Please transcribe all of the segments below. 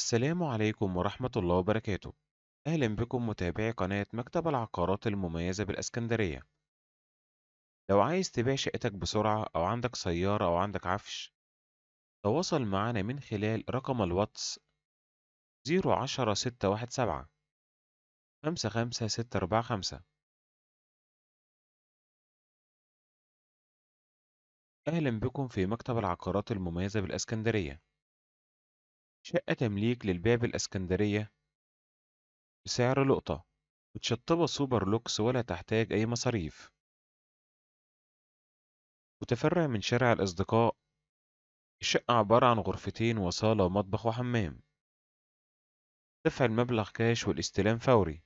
السلام عليكم ورحمة الله وبركاته أهلا بكم متابعي قناة مكتب العقارات المميزة بالإسكندرية لو عايز تبيع شقتك بسرعة أو عندك سيارة أو عندك عفش تواصل معنا من خلال رقم الواتس 010617 55645 أهلا بكم في مكتب العقارات المميزة بالإسكندرية شقة تمليك للباب الإسكندرية بسعر لقطة متشطبة سوبر لوكس ولا تحتاج أي مصاريف متفرع من شارع الأصدقاء الشقة عبارة عن غرفتين وصالة ومطبخ وحمام دفع المبلغ كاش والاستلام فوري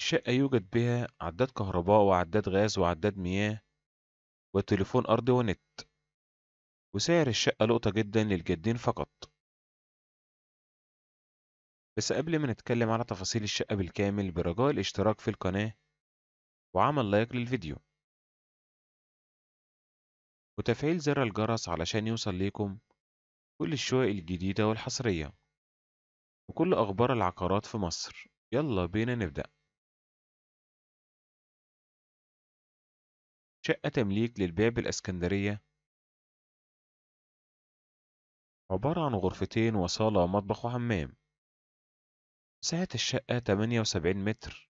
الشقة يوجد بها عداد كهرباء وعداد غاز وعداد مياه وتليفون أرضي ونت وسعر الشقة لقطة جدا للجدين فقط بس قبل ما نتكلم على تفاصيل الشقة بالكامل برجاء الاشتراك في القناة وعمل لايك للفيديو وتفعيل زر الجرس علشان يوصل ليكم كل الشقق الجديدة والحصرية وكل أخبار العقارات في مصر يلا بينا نبدأ شقة تمليك للباب الإسكندرية عبارة عن غرفتين وصالة ومطبخ وحمام مساحة الشقة 78 متر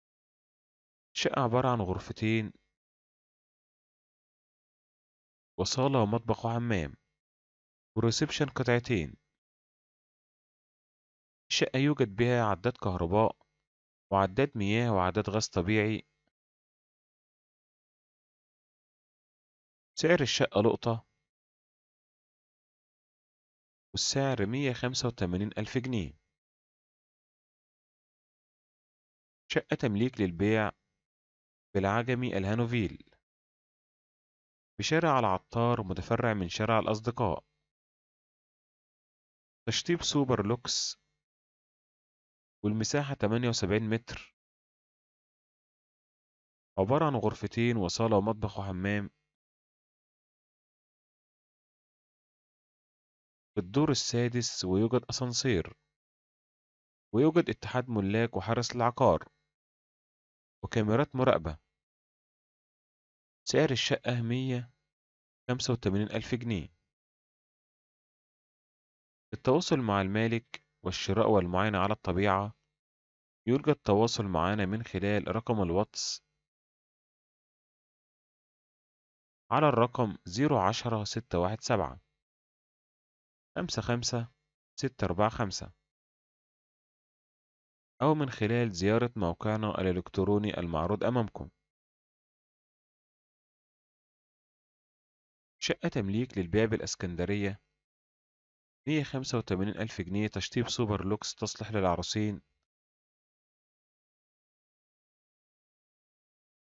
الشقة عبارة عن غرفتين وصالة ومطبخ وحمام وريسبشن قطعتين الشقة يوجد بها عداد كهرباء وعداد مياه وعداد غاز طبيعي سعر الشقة لقطة والسعر مية خمسة وتمانين ألف جنيه شقة تمليك للبيع بالعجمي الهانوفيل بشارع العطار متفرع من شارع الأصدقاء تشطيب سوبر لوكس والمساحة 78 متر عبارة عن غرفتين وصالة ومطبخ وحمام الدور السادس ويوجد أسانسير ويوجد اتحاد ملاك وحرس العقار وكاميرات مراقبة سعر الشقة مية خمسة وتمانين ألف جنيه التواصل مع المالك والشراء والمعاينة على الطبيعة يوجد تواصل معنا من خلال رقم الواتس على الرقم 010617 خمسة خمسة ستة أربعة خمسة أو من خلال زيارة موقعنا الإلكتروني المعروض أمامكم شقة تمليك للبيع بالإسكندرية 185 ألف جنيه تشطيب سوبر لوكس تصلح للعروسين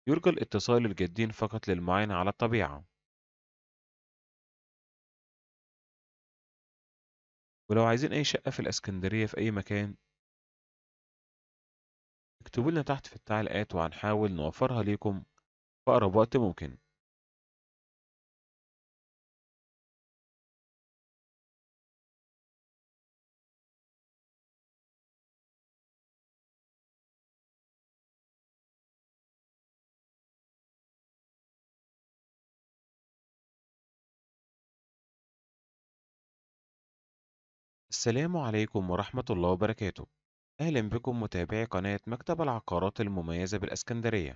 يرجى الاتصال الجدين فقط للمعاينة على الطبيعة ولو عايزين أي شقة في الإسكندرية في أي مكان اكتبوا لنا تحت في التعليقات وهنحاول نوفرها ليكم في أقرب وقت ممكن السلام عليكم ورحمة الله وبركاته أهلا بكم متابعي قناة مكتب العقارات المميزة بالإسكندرية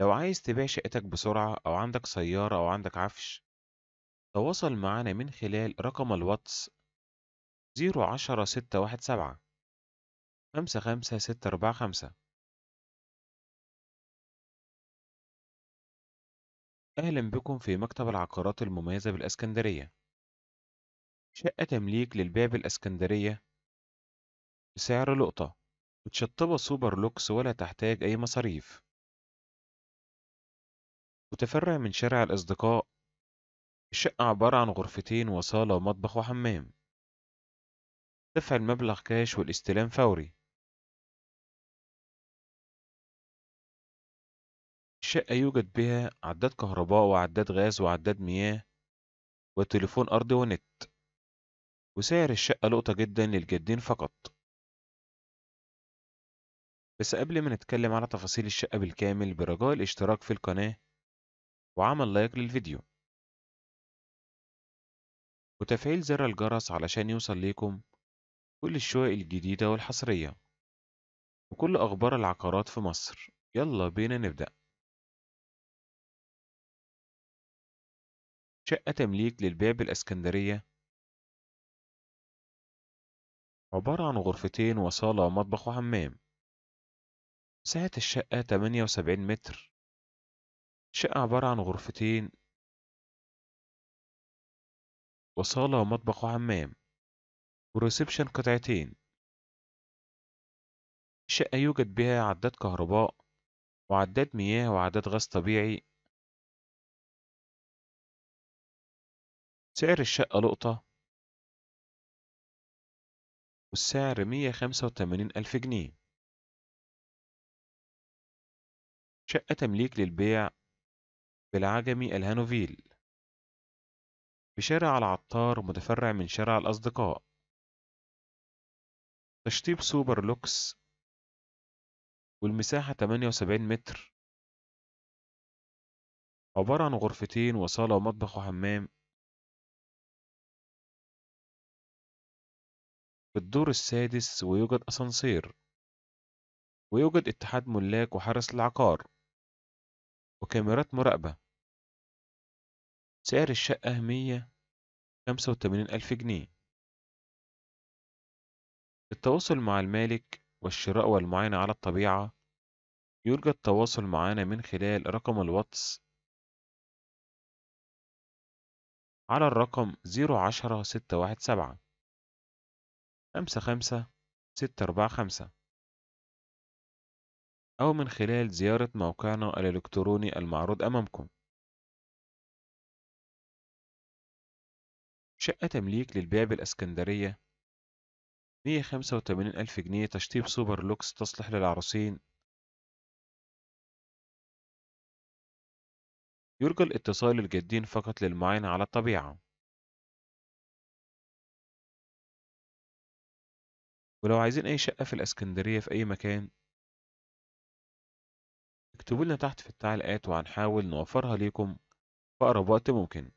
لو عايز تبيع شقتك بسرعة أو عندك سيارة أو عندك عفش تواصل معنا من خلال رقم الواتس 010617 أهلا بكم في مكتب العقارات المميزة بالإسكندرية شقة تمليك للباب الإسكندرية بسعر لقطة متشطبة سوبر لوكس ولا تحتاج أي مصاريف متفرع من شارع الأصدقاء الشقة عبارة عن غرفتين وصالة ومطبخ وحمام دفع المبلغ كاش والاستلام فوري الشقة يوجد بها عداد كهرباء وعداد غاز وعداد مياه وتليفون أرضي ونت وسعر الشقة لقطة جدًا للجادين فقط. بس قبل ما نتكلم على تفاصيل الشقة بالكامل برجاء الاشتراك في القناة وعمل لايك للفيديو وتفعيل زر الجرس علشان يوصل ليكم كل الشقق الجديدة والحصرية وكل أخبار العقارات في مصر يلا بينا نبدأ شقة تمليك للباب الإسكندرية عبارة عن غرفتين وصالة ومطبخ وحمام مساحة الشقة 78 متر الشقة عبارة عن غرفتين وصالة ومطبخ وحمام وريسبشن قطعتين الشقة يوجد بها عداد كهرباء وعداد مياه وعداد غاز طبيعي سعر الشقة لقطة والسعر مية خمسة وتمانين ألف جنيه شقة تمليك للبيع بالعجمي الهانوفيل في شارع العطار متفرع من شارع الأصدقاء تشطيب سوبر لوكس والمساحة 78 متر عبارة عن غرفتين وصالة ومطبخ وحمام في الدور السادس ويوجد أسانسير ويوجد اتحاد ملاك وحرس العقار وكاميرات مراقبة سعر الشقة مية خمسة وتمانين ألف جنيه التواصل مع المالك والشراء والمعاينة على الطبيعة يوجد تواصل معنا من خلال رقم الواتس على الرقم 010617 خمسة خمسة ستة أربعة خمسة أو من خلال زيارة موقعنا الإلكتروني المعروض أمامكم شقة تمليك للبيع بالإسكندرية 185 ألف جنيه تشطيب سوبر لوكس تصلح للعروسين يرجى الاتصال الجدين فقط للمعاينة على الطبيعة ولو عايزين أي شقة في الإسكندرية في أي مكان اكتبوا لنا تحت في التعليقات وهنحاول نوفرها ليكم في أقرب وقت ممكن